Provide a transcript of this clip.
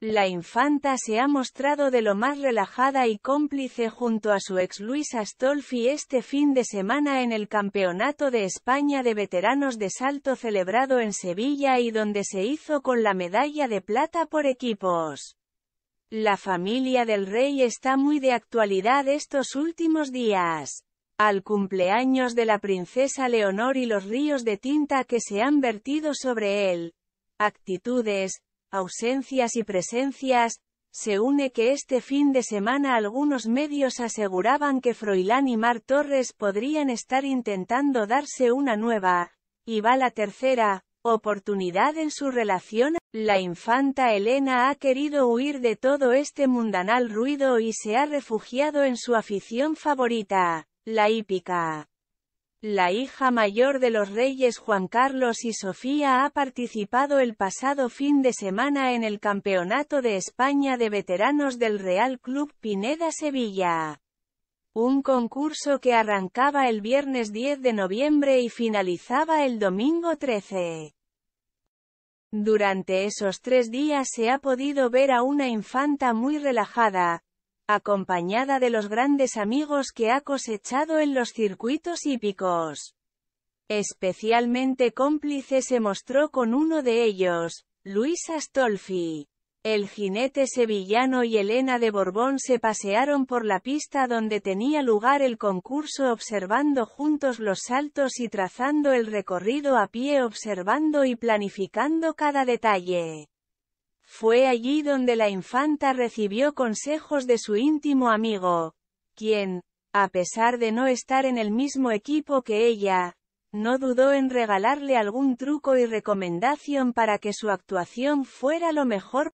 La infanta se ha mostrado de lo más relajada y cómplice junto a su ex Luis Astolfi este fin de semana en el Campeonato de España de Veteranos de Salto celebrado en Sevilla y donde se hizo con la medalla de plata por equipos. La familia del rey está muy de actualidad estos últimos días al cumpleaños de la princesa Leonor y los ríos de tinta que se han vertido sobre él. Actitudes, ausencias y presencias, se une que este fin de semana algunos medios aseguraban que Froilán y Mar Torres podrían estar intentando darse una nueva, y va la tercera, oportunidad en su relación, la infanta Elena ha querido huir de todo este mundanal ruido y se ha refugiado en su afición favorita, la hípica. La hija mayor de los reyes Juan Carlos y Sofía ha participado el pasado fin de semana en el Campeonato de España de Veteranos del Real Club Pineda Sevilla. Un concurso que arrancaba el viernes 10 de noviembre y finalizaba el domingo 13. Durante esos tres días se ha podido ver a una infanta muy relajada, acompañada de los grandes amigos que ha cosechado en los circuitos hípicos. Especialmente cómplice se mostró con uno de ellos, Luis Astolfi. El jinete sevillano y Elena de Borbón se pasearon por la pista donde tenía lugar el concurso observando juntos los saltos y trazando el recorrido a pie observando y planificando cada detalle. Fue allí donde la infanta recibió consejos de su íntimo amigo, quien, a pesar de no estar en el mismo equipo que ella, no dudó en regalarle algún truco y recomendación para que su actuación fuera lo mejor